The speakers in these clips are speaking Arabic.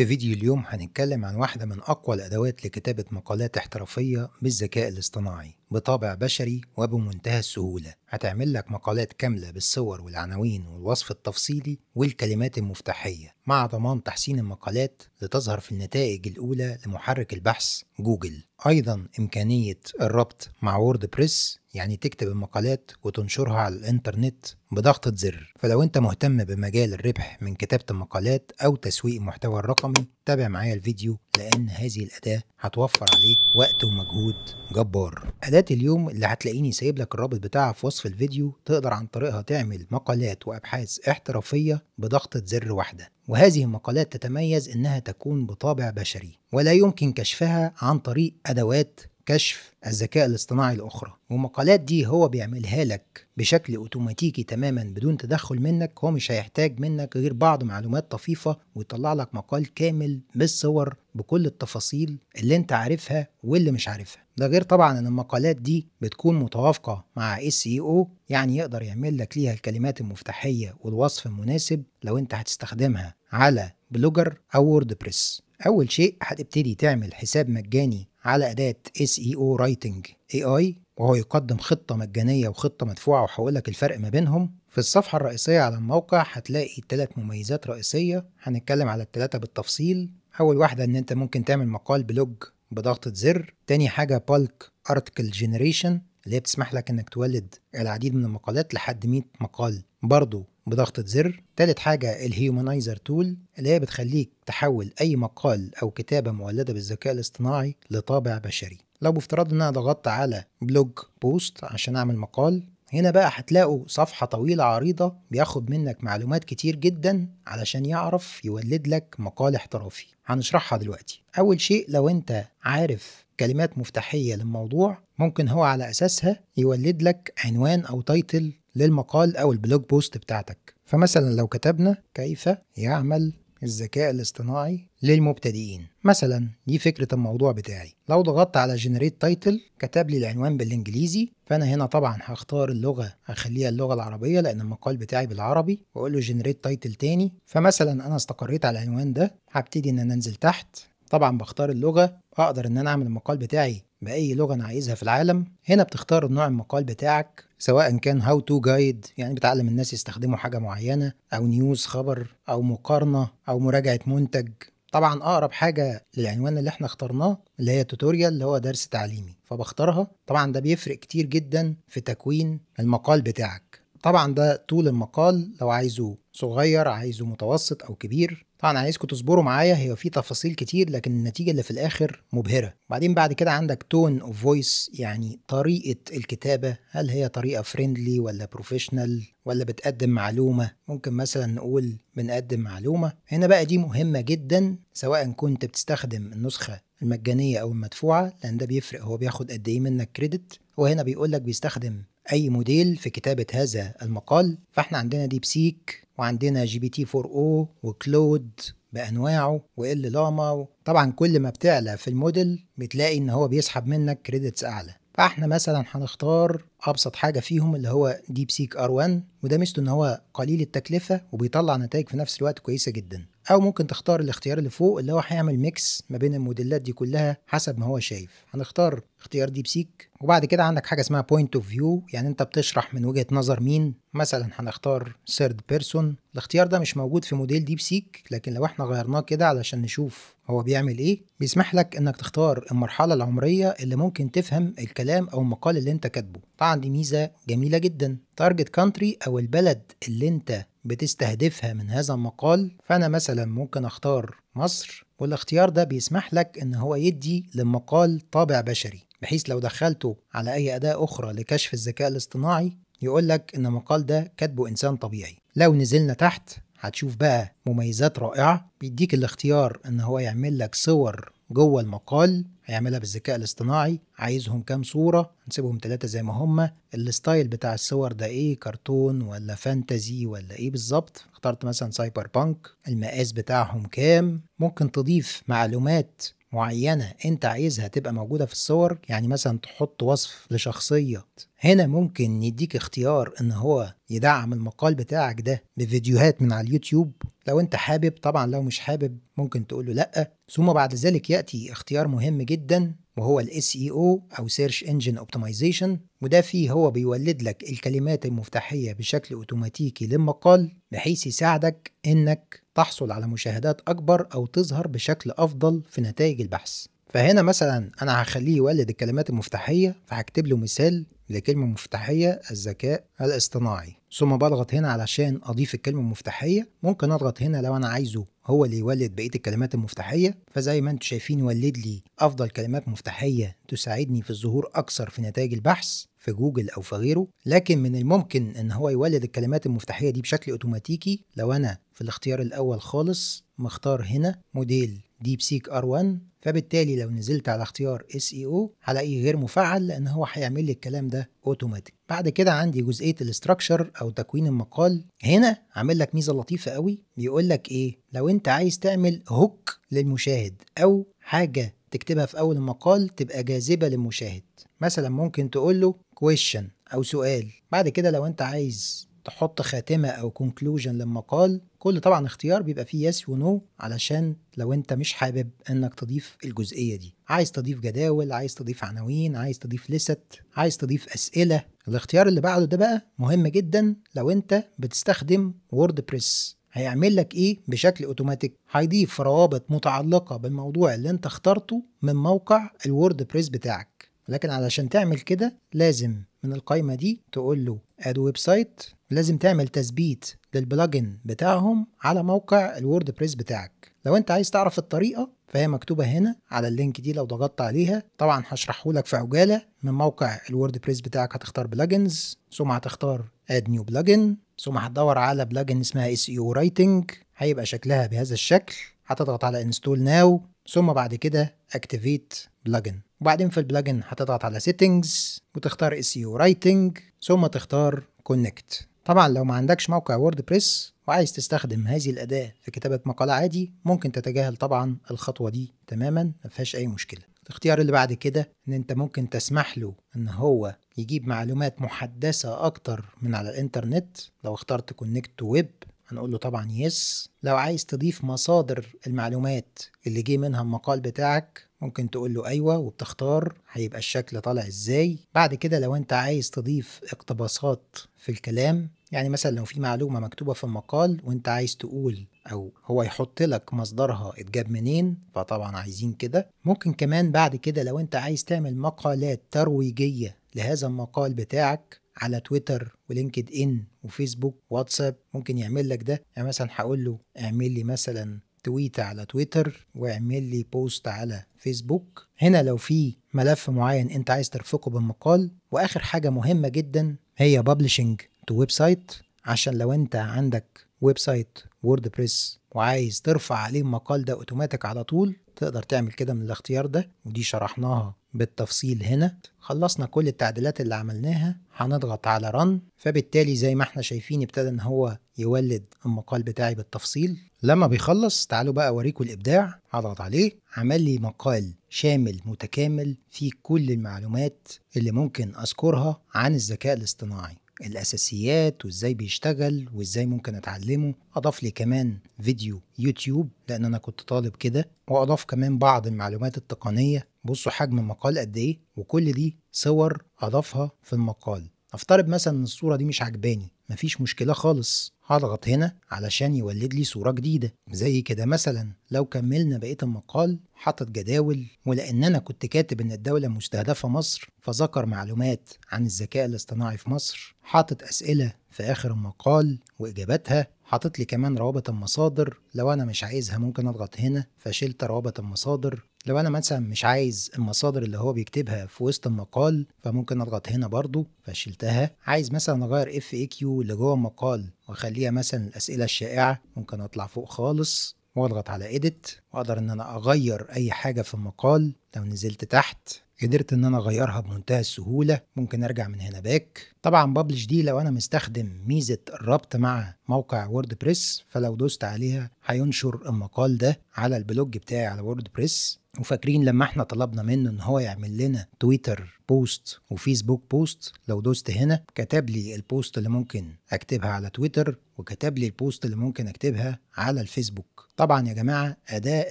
في فيديو اليوم هنتكلم عن واحدة من أقوى الأدوات لكتابة مقالات احترافية بالذكاء الاصطناعي بطابع بشري وبمنتهى السهولة هتعمل لك مقالات كاملة بالصور والعناوين والوصف التفصيلي والكلمات المفتاحية مع ضمان تحسين المقالات لتظهر في النتائج الأولى لمحرك البحث جوجل أيضا إمكانية الربط مع وورد بريس يعني تكتب المقالات وتنشرها على الإنترنت بضغطة زر فلو أنت مهتم بمجال الربح من كتابة المقالات أو تسويق المحتوى الرقمي تابع معايا الفيديو لأن هذه الأداة هتوفر عليك وقت ومجهود جبار أداة مقالات اليوم اللي هتلاقيني سايب لك الرابط بتاعها في وصف الفيديو تقدر عن طريقها تعمل مقالات وأبحاث احترافية بضغطة زر واحدة وهذه المقالات تتميز إنها تكون بطابع بشري ولا يمكن كشفها عن طريق أدوات كشف الذكاء الاصطناعي الأخرى ومقالات دي هو بيعملها لك بشكل اوتوماتيكي تماما بدون تدخل منك هو مش هيحتاج منك غير بعض معلومات طفيفة ويطلع لك مقال كامل بالصور بكل التفاصيل اللي انت عارفها واللي مش عارفها ده غير طبعا ان المقالات دي بتكون متوافقة مع اس اي او يعني يقدر يعمل لك ليها الكلمات المفتاحية والوصف المناسب لو انت هتستخدمها على بلوجر او ووردبريس اول شيء هتبتدي تعمل حساب مجاني على أداة SEO Writing AI وهو يقدم خطة مجانية وخطة مدفوعة وهقول لك الفرق ما بينهم في الصفحة الرئيسية على الموقع هتلاقي ثلاث مميزات رئيسية هنتكلم على الثلاثة بالتفصيل أول واحدة إن أنت ممكن تعمل مقال بلوج بضغطة زر تاني حاجة بالك article generation اللي هي بتسمح لك انك تولد العديد من المقالات لحد 100 مقال برضه بضغطة زر تالت حاجة الهيومنايزر تول اللي هي بتخليك تحول أي مقال أو كتابة مولدة بالذكاء الاصطناعي لطابع بشري لو بافتراض ان انا ضغطت على بلوج بوست عشان اعمل مقال هنا بقى هتلاقوا صفحة طويلة عريضة بياخد منك معلومات كتير جدا علشان يعرف يولد لك مقال احترافي هنشرحها دلوقتي أول شيء لو أنت عارف كلمات مفتاحية للموضوع ممكن هو على أساسها يولد لك عنوان أو تايتل للمقال أو البلوج بوست بتاعتك فمثلا لو كتبنا كيف يعمل الذكاء الاصطناعي للمبتدئين مثلا دي فكرة الموضوع بتاعي لو ضغطت على جنريت تايتل كتب لي العنوان بالانجليزي فانا هنا طبعا هختار اللغة هخليها اللغة العربية لان المقال بتاعي بالعربي واقول له جنريت تايتل تاني فمثلا انا استقريت على العنوان ده هبتدي ان انا انزل تحت طبعا بختار اللغة اقدر ان انا اعمل المقال بتاعي باي لغه انا عايزها في العالم هنا بتختار نوع المقال بتاعك سواء كان هاو تو جايد يعني بتعلم الناس يستخدموا حاجه معينه او نيوز خبر او مقارنه او مراجعه منتج طبعا اقرب حاجه للعنوان اللي احنا اخترناه اللي هي توتوريال اللي هو درس تعليمي فبختارها طبعا ده بيفرق كتير جدا في تكوين المقال بتاعك طبعا ده طول المقال لو عايزه صغير عايزه متوسط او كبير طبعا عايزكم تصبروا معايا هي في تفاصيل كتير لكن النتيجه اللي في الاخر مبهره بعدين بعد كده عندك تون اوف فويس يعني طريقه الكتابه هل هي طريقه فريندلي ولا بروفيشنال ولا بتقدم معلومه ممكن مثلا نقول بنقدم معلومه هنا بقى دي مهمه جدا سواء كنت بتستخدم النسخه المجانيه او المدفوعه لان ده بيفرق هو بياخد قد ايه منك كريدت وهنا بيقول لك بيستخدم اي موديل في كتابه هذا المقال فاحنا عندنا ديب سيك وعندنا جي بي تي 4 او وكلود بانواعه وال لاما طبعا كل ما بتعلى في الموديل بتلاقي ان هو بيسحب منك كريدتس اعلى فاحنا مثلا هنختار ابسط حاجه فيهم اللي هو ديب سيك ار 1 وده ميزته ان هو قليل التكلفه وبيطلع نتائج في نفس الوقت كويسه جدا او ممكن تختار الاختيار اللي فوق اللي هو هيعمل ميكس ما بين الموديلات دي كلها حسب ما هو شايف هنختار اختيار ديب سيك وبعد كده عندك حاجه اسمها بوينت اوف فيو يعني انت بتشرح من وجهه نظر مين مثلا هنختار سيرد بيرسون الاختيار ده مش موجود في موديل ديب سيك لكن لو احنا غيرناه كده علشان نشوف هو بيعمل ايه بيسمح لك انك تختار المرحله العمريه اللي ممكن تفهم الكلام او المقال اللي انت كاتبه طبعا دي ميزه جميله جدا تارجت كانتري او البلد اللي انت بتستهدفها من هذا المقال فأنا مثلا ممكن أختار مصر والاختيار ده بيسمح لك إن هو يدي للمقال طابع بشري بحيث لو دخلته على أي أداة أخرى لكشف الذكاء الاصطناعي يقول لك إن المقال ده كاتبه إنسان طبيعي لو نزلنا تحت هتشوف بقى مميزات رائعة بيديك الاختيار إن هو يعمل لك صور جوه المقال هيعملها بالذكاء الاصطناعي عايزهم كام صورة هنسيبهم ثلاثة زي ما هما الستايل بتاع الصور ده ايه كرتون ولا فانتزي ولا ايه بالظبط اخترت مثلا سايبر بانك المقاس بتاعهم كام ممكن تضيف معلومات معينه انت عايزها تبقى موجوده في الصور يعني مثلا تحط وصف لشخصيه هنا ممكن يديك اختيار ان هو يدعم المقال بتاعك ده بفيديوهات من على اليوتيوب لو انت حابب طبعا لو مش حابب ممكن تقول له لا ثم بعد ذلك ياتي اختيار مهم جدا وهو ال SEO أو Search Engine Optimization وده فيه هو بيولد لك الكلمات المفتاحية بشكل أوتوماتيكي للمقال بحيث يساعدك إنك تحصل على مشاهدات أكبر أو تظهر بشكل أفضل في نتائج البحث فهنا مثلا أنا هخليه يولد الكلمات المفتاحية فهكتب له مثال لكلمة مفتاحية الذكاء الاصطناعي ثم بضغط هنا علشان اضيف الكلمه المفتاحيه ممكن اضغط هنا لو انا عايزه هو اللي يولد بقيه الكلمات المفتاحيه فزي ما انتم شايفين يولد لي افضل كلمات مفتاحيه تساعدني في الظهور اكثر في نتائج البحث في جوجل او في غيره لكن من الممكن ان هو يولد الكلمات المفتاحيه دي بشكل اوتوماتيكي لو انا في الاختيار الاول خالص مختار هنا موديل ديب سيك ار 1 فبالتالي لو نزلت على اختيار SEO هلاقيه غير مفعل لان هو هيعمل لي الكلام ده اوتوماتيك بعد كده عندي جزئيه الاستراكشر او تكوين المقال هنا عامل لك ميزه لطيفه قوي بيقول لك ايه لو انت عايز تعمل هوك للمشاهد او حاجه تكتبها في اول المقال تبقى جاذبه للمشاهد مثلا ممكن تقول له question او سؤال بعد كده لو انت عايز تحط خاتمه او كونكلوجن للمقال كل طبعا اختيار بيبقى فيه يس ونو علشان لو انت مش حابب انك تضيف الجزئيه دي عايز تضيف جداول عايز تضيف عناوين عايز تضيف لست عايز تضيف اسئله الاختيار اللي بعده ده بقى مهم جدا لو انت بتستخدم وورد بريس هيعمل لك ايه بشكل اوتوماتيك هيضيف روابط متعلقه بالموضوع اللي انت اخترته من موقع الوورد بريس بتاعك لكن علشان تعمل كده لازم من القائمه دي تقول له اد ويب سايت لازم تعمل تثبيت للبلجن بتاعهم على موقع الوورد بريس بتاعك لو انت عايز تعرف الطريقة فهي مكتوبة هنا على اللينك دي لو ضغطت عليها طبعا هشرحه لك في عجالة من موقع الوورد بريس بتاعك هتختار بلجنز ثم هتختار اد نيو بلجن ثم هتدور على بلجن اسمها اس يو رايتنج هيبقى شكلها بهذا الشكل هتضغط على انستول ناو ثم بعد كده اكتيفيت بلجن وبعدين في البلجن هتضغط على سيتنجز وتختار اس يو رايتنج ثم تختار كونكت طبعا لو ما عندكش موقع وورد بريس وعايز تستخدم هذه الأداة في كتابة مقالة عادي ممكن تتجاهل طبعا الخطوة دي تماما ما فيهاش أي مشكلة الاختيار اللي بعد كده ان انت ممكن تسمح له ان هو يجيب معلومات محدثة اكتر من على الانترنت لو اخترت كونكت ويب هنقول له طبعا يس لو عايز تضيف مصادر المعلومات اللي جه منها المقال بتاعك ممكن تقول له ايوه وبتختار هيبقى الشكل طالع ازاي بعد كده لو انت عايز تضيف اقتباسات في الكلام يعني مثلا لو في معلومه مكتوبه في المقال وانت عايز تقول او هو يحط لك مصدرها اتجاب منين فطبعا عايزين كده ممكن كمان بعد كده لو انت عايز تعمل مقالات ترويجيه لهذا المقال بتاعك على تويتر ولينكد ان وفيسبوك واتساب ممكن يعمل لك ده يعني مثلا هقول له اعمل لي مثلا تويته على تويتر واعمل لي بوست على فيسبوك هنا لو في ملف معين انت عايز ترفقه بالمقال واخر حاجه مهمه جدا هي ببلشنج تو ويب سايت عشان لو انت عندك ويب سايت ووردبريس وعايز ترفع عليه المقال ده اوتوماتيك على طول تقدر تعمل كده من الاختيار ده ودي شرحناها بالتفصيل هنا خلصنا كل التعديلات اللي عملناها هنضغط على رن فبالتالي زي ما احنا شايفين ابتدى ان هو يولد المقال بتاعي بالتفصيل لما بيخلص تعالوا بقى اوريكم الابداع هضغط عليه عمل لي مقال شامل متكامل فيه كل المعلومات اللي ممكن اذكرها عن الذكاء الاصطناعي الاساسيات وازاي بيشتغل وازاي ممكن اتعلمه اضاف لي كمان فيديو يوتيوب لان انا كنت طالب كده واضاف كمان بعض المعلومات التقنيه بصوا حجم المقال قد ايه وكل دي صور اضافها في المقال افترض مثلا ان الصوره دي مش عجباني مفيش مشكلة خالص هضغط هنا علشان يولد لي صورة جديدة زي كده مثلا لو كملنا بقية المقال حطت جداول ولأن أنا كنت كاتب إن الدولة مستهدفة مصر فذكر معلومات عن الذكاء الاصطناعي في مصر حاطط أسئلة في آخر المقال وإجاباتها حاطط لي كمان روابط المصادر لو أنا مش عايزها ممكن أضغط هنا فشلت روابط المصادر لو انا مثلا مش عايز المصادر اللي هو بيكتبها في وسط المقال فممكن اضغط هنا برضو فشلتها عايز مثلا اغير اف اي كيو اللي جوه المقال واخليها مثلا الاسئله الشائعه ممكن اطلع فوق خالص واضغط على ايديت واقدر ان انا اغير اي حاجه في المقال لو نزلت تحت قدرت ان انا اغيرها بمنتهى السهوله ممكن ارجع من هنا باك طبعا ببلش دي لو انا مستخدم ميزه الربط مع موقع ووردبريس فلو دوست عليها هينشر المقال ده على البلوج بتاعي على ووردبريس وفاكرين لما احنا طلبنا منه ان هو يعمل لنا تويتر بوست وفيسبوك بوست لو دوست هنا كتب لي البوست اللي ممكن اكتبها على تويتر وكتب لي البوست اللي ممكن اكتبها على الفيسبوك طبعا يا جماعه اداه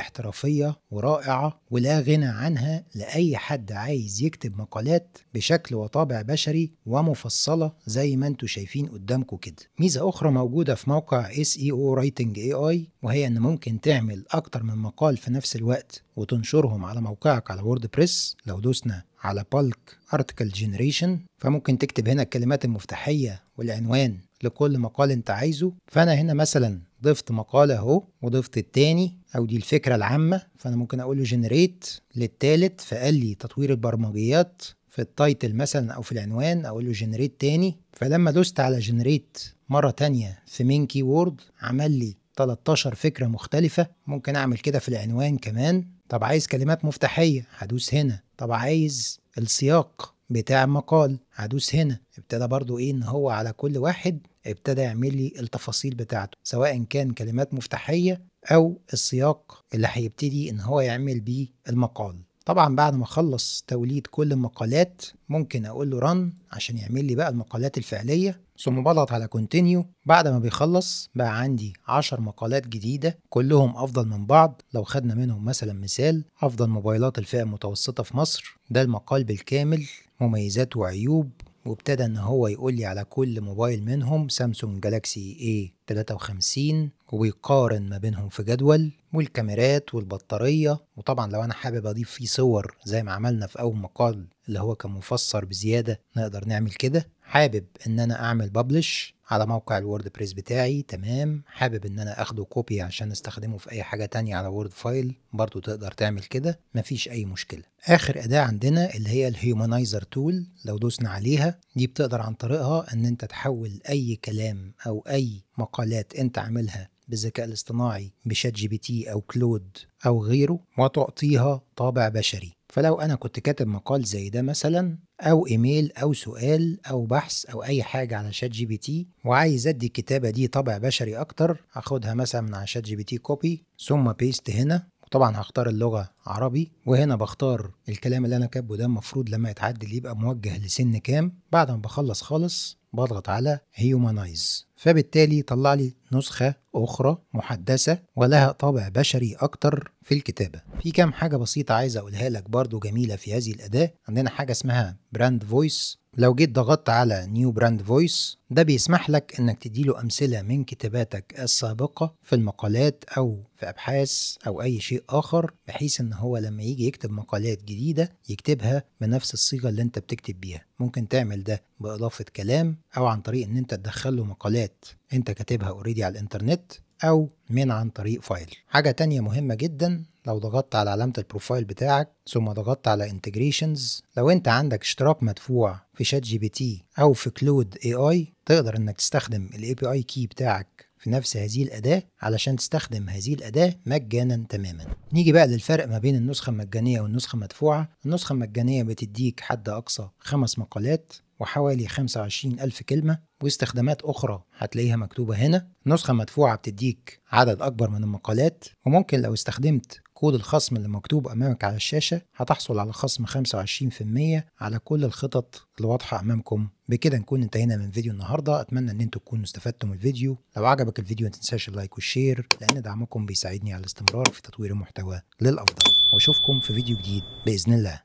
احترافيه ورائعه ولا غنى عنها لاي حد عايز يكتب مقالات بشكل وطابع بشري ومفصله زي ما انتم شايفين قدامكم كده ميزه اخرى موجوده في موقع SEO Writing AI وهي ان ممكن تعمل اكتر من مقال في نفس الوقت وتنشرهم على موقعك على ووردبريس لو دوسنا على بالك ارتكل جنريشن فممكن تكتب هنا الكلمات المفتاحيه والعنوان لكل مقال انت عايزه فانا هنا مثلا ضفت مقال اهو وضفت التاني او دي الفكره العامه فانا ممكن اقول له جنريت للتالت فقال لي تطوير البرمجيات في التايتل مثلا او في العنوان اقول له جنريت تاني فلما دوست على جنريت مره تانية في مين كي وورد عمل لي 13 فكره مختلفه ممكن اعمل كده في العنوان كمان طب عايز كلمات مفتاحيه هدوس هنا طب عايز السياق بتاع المقال هدوس هنا ابتدى برضو ايه ان هو على كل واحد ابتدى يعمل لي التفاصيل بتاعته سواء كان كلمات مفتاحية او السياق اللي هيبتدي ان هو يعمل بيه المقال طبعا بعد ما اخلص توليد كل المقالات ممكن اقول له رن عشان يعمل لي بقى المقالات الفعليه ثم بضغط على كونتينيو بعد ما بيخلص بقى عندي 10 مقالات جديده كلهم افضل من بعض لو خدنا منهم مثلا مثال افضل موبايلات الفئه المتوسطه في مصر ده المقال بالكامل مميزات وعيوب وابتدى ان هو يقول لي على كل موبايل منهم سامسونج جالاكسي A53 ويقارن ما بينهم في جدول والكاميرات والبطارية وطبعا لو انا حابب اضيف فيه صور زي ما عملنا في اول مقال اللي هو كان مفسر بزيادة نقدر نعمل كده حابب ان انا اعمل ببلش على موقع الوورد بريس بتاعي تمام حابب ان انا اخده كوبي عشان استخدمه في اي حاجة تانية على وورد فايل برضو تقدر تعمل كده مفيش اي مشكلة اخر اداة عندنا اللي هي الهيومنايزر تول لو دوسنا عليها دي بتقدر عن طريقها ان انت تحول اي كلام او اي مقالات انت عاملها بالذكاء الاصطناعي بشات جي بي تي او كلود او غيره وتعطيها طابع بشري فلو أنا كنت كاتب مقال زي ده مثلا أو إيميل أو سؤال أو بحث أو أي حاجة على شات جي بي تي وعايز أدي الكتابة دي طابع بشري أكتر هاخدها مثلا من على شات جي بي تي كوبي ثم بيست هنا وطبعا هختار اللغة عربي وهنا بختار الكلام اللي أنا كاتبه ده المفروض لما يتعدل يبقى موجه لسن كام بعد ما بخلص خالص بضغط على هيومانايز فبالتالي طلع لي نسخة أخرى محدثة ولها طابع بشري أكتر في الكتابة في كام حاجة بسيطة عايز أقولها لك برضو جميلة في هذه الأداة عندنا حاجة اسمها براند فويس لو جيت ضغطت على نيو براند فويس ده بيسمح لك انك تديله امثله من كتاباتك السابقه في المقالات او في ابحاث او اي شيء اخر بحيث ان هو لما يجي يكتب مقالات جديده يكتبها بنفس الصيغه اللي انت بتكتب بيها ممكن تعمل ده باضافه كلام او عن طريق ان انت تدخل له مقالات انت كاتبها اوريدي على الانترنت او من عن طريق فايل حاجه تانية مهمه جدا لو ضغطت على علامة البروفايل بتاعك ثم ضغطت على انتجريشنز لو انت عندك اشتراك مدفوع في شات جي بي تي او في كلود اي اي تقدر انك تستخدم الاي بي اي كي بتاعك في نفس هذه الأداة علشان تستخدم هذه الأداة مجانا تماما نيجي بقى للفرق ما بين النسخة المجانية والنسخة المدفوعة النسخة المجانية بتديك حد أقصى خمس مقالات وحوالي 25 ألف كلمة واستخدامات أخرى هتلاقيها مكتوبة هنا النسخة المدفوعة بتديك عدد أكبر من المقالات وممكن لو استخدمت كود الخصم اللي مكتوب أمامك على الشاشة هتحصل على خصم 25% على كل الخطط اللي واضحة أمامكم بكده نكون انتهينا من فيديو النهاردة أتمنى أن انتوا تكونوا استفدتم من الفيديو لو عجبك الفيديو متنساش اللايك والشير لأن دعمكم بيساعدني على الاستمرار في تطوير المحتوى للأفضل وأشوفكم في فيديو جديد بإذن الله